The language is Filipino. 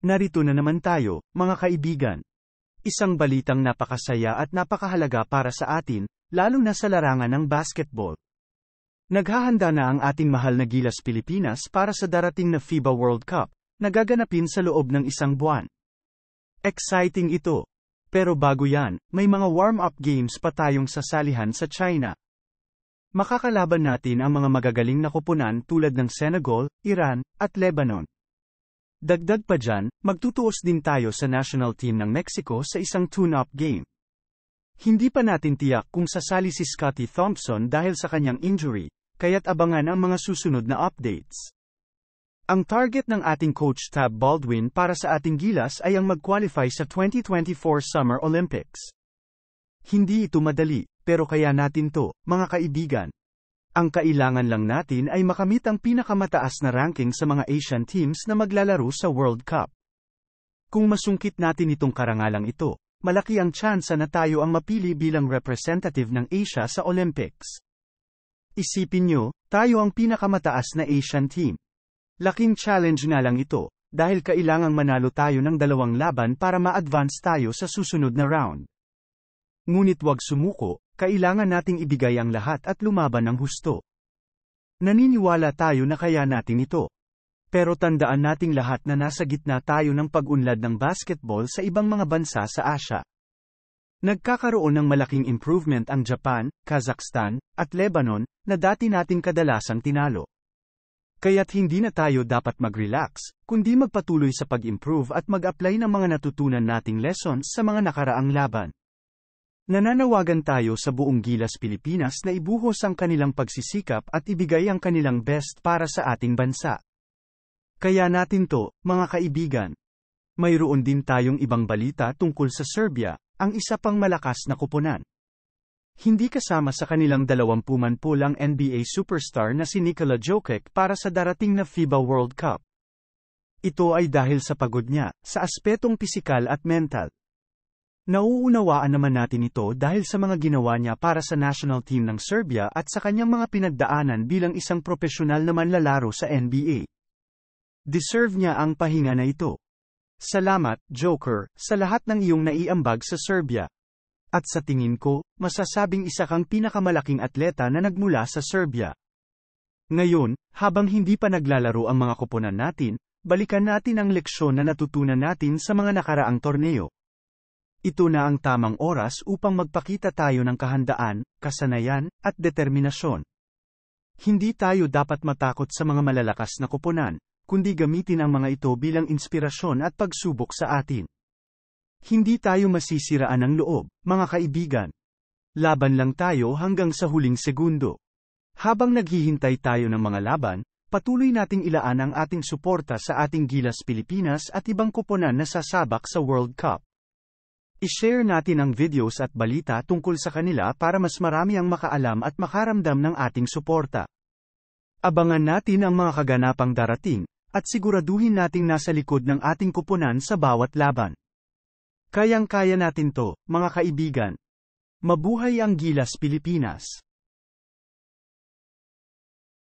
Narito na naman tayo, mga kaibigan. Isang balitang napakasaya at napakahalaga para sa atin, lalo na sa larangan ng basketball. Naghahanda na ang ating mahal na Gilas Pilipinas para sa darating na FIBA World Cup, na gaganapin sa loob ng isang buwan. Exciting ito. Pero bago yan, may mga warm-up games pa tayong sasalihan sa China. Makakalaban natin ang mga magagaling na kupunan tulad ng Senegal, Iran, at Lebanon. Dagdag pa dyan, magtutuos din tayo sa national team ng Mexico sa isang tune-up game. Hindi pa natin tiyak kung sasali si Scotty Thompson dahil sa kanyang injury, kaya't abangan ang mga susunod na updates. Ang target ng ating coach Tab Baldwin para sa ating gilas ay ang mag-qualify sa 2024 Summer Olympics. Hindi ito madali, pero kaya natin to, mga kaibigan. Ang kailangan lang natin ay makamit ang pinakamataas na ranking sa mga Asian teams na maglalaro sa World Cup. Kung masungkit natin itong karangalang ito, malaki ang tsansa na tayo ang mapili bilang representative ng Asia sa Olympics. Isipin nyo, tayo ang pinakamataas na Asian team. Laking challenge nga lang ito, dahil kailangang manalo tayo ng dalawang laban para ma-advance tayo sa susunod na round. Ngunit wag sumuko, kailangan nating ibigay ang lahat at lumaban ng husto. Naniniwala tayo na kaya natin ito. Pero tandaan nating lahat na nasa gitna tayo ng pag-unlad ng basketball sa ibang mga bansa sa Asia. Nagkakaroon ng malaking improvement ang Japan, Kazakhstan, at Lebanon, na dati nating kadalasang tinalo. Kaya't hindi na tayo dapat mag-relax, kundi magpatuloy sa pag-improve at mag-apply ng mga natutunan nating lessons sa mga nakaraang laban. Nananawagan tayo sa buong Gilas Pilipinas na ibuhos ang kanilang pagsisikap at ibigay ang kanilang best para sa ating bansa. Kaya natin to, mga kaibigan. Mayroon din tayong ibang balita tungkol sa Serbia, ang isa pang malakas na kuponan. Hindi kasama sa kanilang dalawampuman po lang NBA superstar na si Nikola Jokic para sa darating na FIBA World Cup. Ito ay dahil sa pagod niya, sa aspetong pisikal at mental. Nauunawaan naman natin ito dahil sa mga ginawa niya para sa national team ng Serbia at sa kanyang mga pinagdaanan bilang isang profesional na manlalaro sa NBA. Deserve niya ang pahinga na ito. Salamat, Joker, sa lahat ng iyong naiambag sa Serbia. At sa tingin ko, masasabing isa kang pinakamalaking atleta na nagmula sa Serbia. Ngayon, habang hindi pa naglalaro ang mga koponan natin, balikan natin ang leksyon na natutunan natin sa mga nakaraang torneo. Ito na ang tamang oras upang magpakita tayo ng kahandaan, kasanayan, at determinasyon. Hindi tayo dapat matakot sa mga malalakas na koponan, kundi gamitin ang mga ito bilang inspirasyon at pagsubok sa atin. Hindi tayo masisiraan ng loob, mga kaibigan. Laban lang tayo hanggang sa huling segundo. Habang naghihintay tayo ng mga laban, patuloy nating ilaan ang ating suporta sa ating Gilas Pilipinas at ibang koponan na sasabak sa World Cup. I-share natin ang videos at balita tungkol sa kanila para mas marami ang makaalam at makaramdam ng ating suporta. Abangan natin ang mga kaganapang darating, at siguraduhin nating nasa likod ng ating kupunan sa bawat laban. Kayang-kaya natin to, mga kaibigan. Mabuhay ang Gilas Pilipinas!